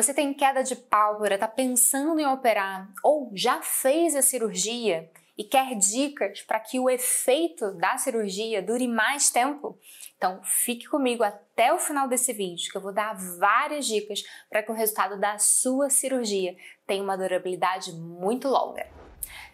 Você tem queda de pálpebra, está pensando em operar ou já fez a cirurgia e quer dicas para que o efeito da cirurgia dure mais tempo? Então fique comigo até o final desse vídeo que eu vou dar várias dicas para que o resultado da sua cirurgia tenha uma durabilidade muito longa.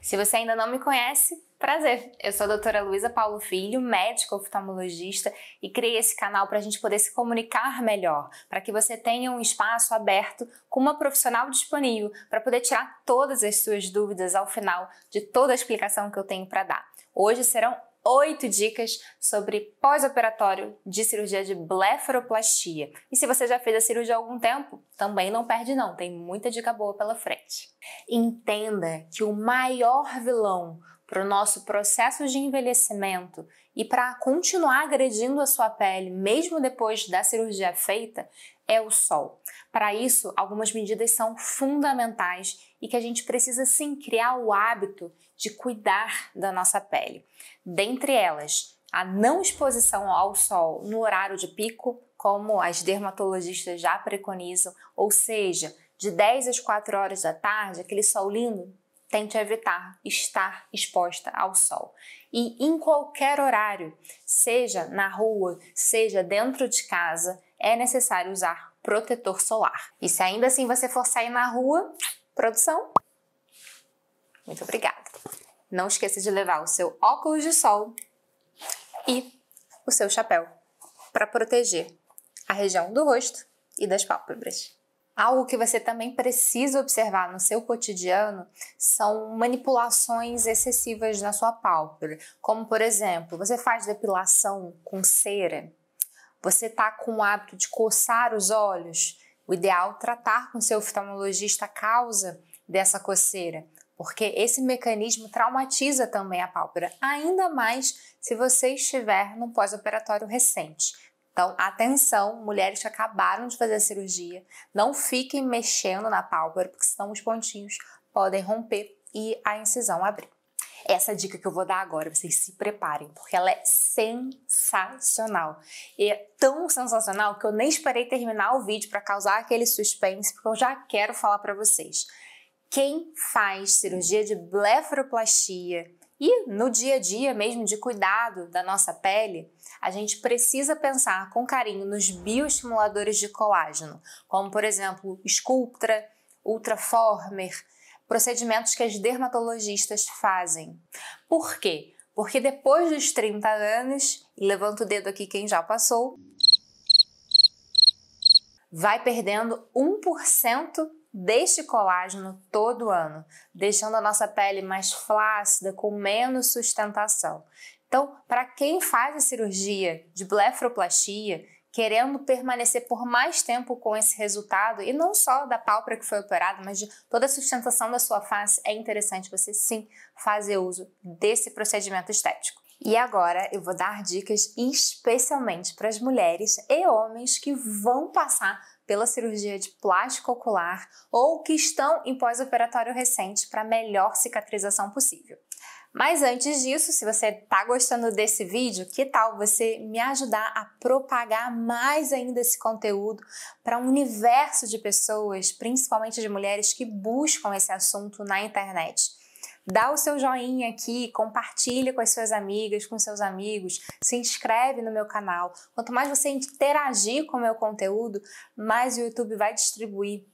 Se você ainda não me conhece, prazer. Eu sou a doutora Luísa Paulo Filho, médica oftalmologista, e criei esse canal para a gente poder se comunicar melhor, para que você tenha um espaço aberto com uma profissional disponível para poder tirar todas as suas dúvidas ao final de toda a explicação que eu tenho para dar. Hoje serão oito dicas sobre pós-operatório de cirurgia de blefaroplastia. E se você já fez a cirurgia há algum tempo, também não perde não, tem muita dica boa pela frente. Entenda que o maior vilão para o nosso processo de envelhecimento e para continuar agredindo a sua pele, mesmo depois da cirurgia feita, é o sol. Para isso, algumas medidas são fundamentais e que a gente precisa sim criar o hábito de cuidar da nossa pele. Dentre elas, a não exposição ao sol no horário de pico, como as dermatologistas já preconizam, ou seja, de 10 às 4 horas da tarde, aquele sol lindo, tente evitar estar exposta ao sol. E em qualquer horário, seja na rua, seja dentro de casa, é necessário usar protetor solar. E se ainda assim você for sair na rua, produção, muito obrigada. Não esqueça de levar o seu óculos de sol e o seu chapéu para proteger a região do rosto e das pálpebras. Algo que você também precisa observar no seu cotidiano são manipulações excessivas na sua pálpebra, como por exemplo, você faz depilação com cera, você está com o hábito de coçar os olhos. O ideal é tratar com seu oftalmologista a causa dessa coceira, porque esse mecanismo traumatiza também a pálpebra, ainda mais se você estiver num pós-operatório recente. Então, atenção, mulheres que acabaram de fazer a cirurgia, não fiquem mexendo na pálpebra, porque senão os pontinhos podem romper e a incisão abrir. Essa é dica que eu vou dar agora, vocês se preparem, porque ela é sensacional. E é tão sensacional que eu nem esperei terminar o vídeo para causar aquele suspense, porque eu já quero falar para vocês. Quem faz cirurgia de blefaroplastia e no dia a dia mesmo de cuidado da nossa pele, a gente precisa pensar com carinho nos bioestimuladores de colágeno, como por exemplo Sculptra, Ultraformer, procedimentos que as dermatologistas fazem. Por quê? Porque depois dos 30 anos, e levanta o dedo aqui quem já passou, vai perdendo 1% deste colágeno todo ano, deixando a nossa pele mais flácida, com menos sustentação. Então, para quem faz a cirurgia de blefroplastia, querendo permanecer por mais tempo com esse resultado, e não só da pálpebra que foi operada, mas de toda a sustentação da sua face, é interessante você sim fazer uso desse procedimento estético. E agora eu vou dar dicas especialmente para as mulheres e homens que vão passar pela cirurgia de plástico ocular ou que estão em pós-operatório recente para melhor cicatrização possível. Mas antes disso, se você está gostando desse vídeo, que tal você me ajudar a propagar mais ainda esse conteúdo para um universo de pessoas, principalmente de mulheres que buscam esse assunto na internet? Dá o seu joinha aqui, compartilha com as suas amigas, com seus amigos, se inscreve no meu canal. Quanto mais você interagir com o meu conteúdo, mais o YouTube vai distribuir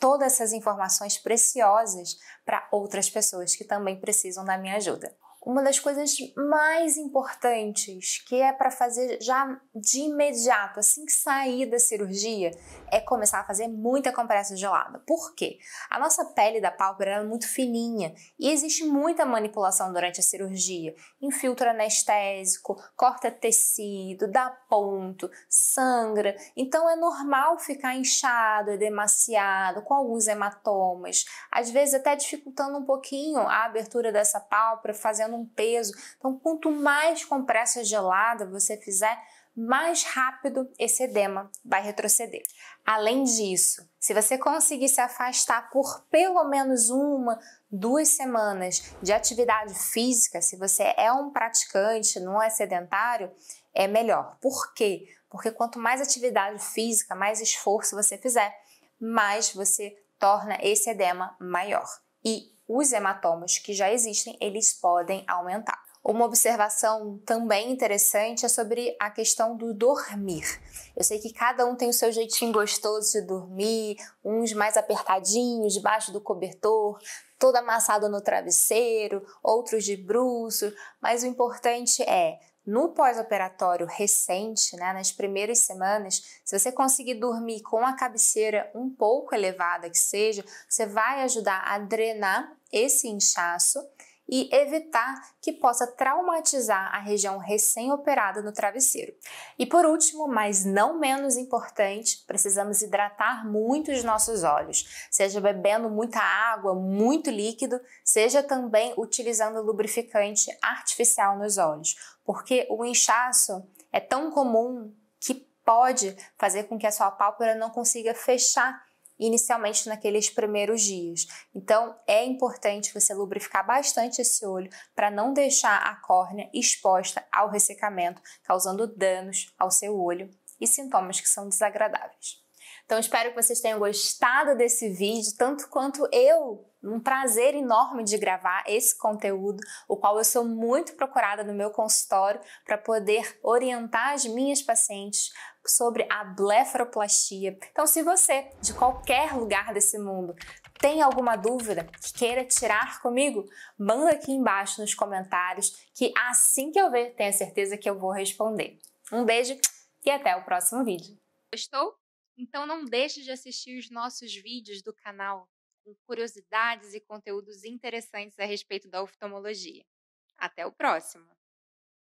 todas essas informações preciosas para outras pessoas que também precisam da minha ajuda uma das coisas mais importantes que é para fazer já de imediato, assim que sair da cirurgia, é começar a fazer muita compressa gelada. Por quê? A nossa pele da pálpebra é muito fininha e existe muita manipulação durante a cirurgia. Infiltra anestésico, corta tecido, dá ponto, sangra. Então é normal ficar inchado, é demasiado, com alguns hematomas, às vezes até dificultando um pouquinho a abertura dessa pálpebra, fazendo um peso. Então, quanto mais compressa gelada você fizer, mais rápido esse edema vai retroceder. Além disso, se você conseguir se afastar por pelo menos uma, duas semanas de atividade física, se você é um praticante, não é sedentário, é melhor. Por quê? Porque quanto mais atividade física, mais esforço você fizer, mais você torna esse edema maior. E os hematomas que já existem, eles podem aumentar. Uma observação também interessante é sobre a questão do dormir. Eu sei que cada um tem o seu jeitinho gostoso de dormir, uns mais apertadinhos, debaixo do cobertor, todo amassado no travesseiro, outros de bruxo, mas o importante é no pós-operatório recente, né, nas primeiras semanas, se você conseguir dormir com a cabeceira um pouco elevada que seja, você vai ajudar a drenar esse inchaço e evitar que possa traumatizar a região recém-operada no travesseiro. E por último, mas não menos importante, precisamos hidratar muito os nossos olhos, seja bebendo muita água, muito líquido, seja também utilizando lubrificante artificial nos olhos, porque o inchaço é tão comum que pode fazer com que a sua pálpebra não consiga fechar inicialmente naqueles primeiros dias. Então, é importante você lubrificar bastante esse olho para não deixar a córnea exposta ao ressecamento, causando danos ao seu olho e sintomas que são desagradáveis. Então, espero que vocês tenham gostado desse vídeo, tanto quanto eu um prazer enorme de gravar esse conteúdo, o qual eu sou muito procurada no meu consultório para poder orientar as minhas pacientes sobre a blefaroplastia. Então, se você, de qualquer lugar desse mundo, tem alguma dúvida que queira tirar comigo, manda aqui embaixo nos comentários que assim que eu ver, tenha certeza que eu vou responder. Um beijo e até o próximo vídeo. Gostou? Então não deixe de assistir os nossos vídeos do canal com curiosidades e conteúdos interessantes a respeito da oftalmologia. Até o próximo!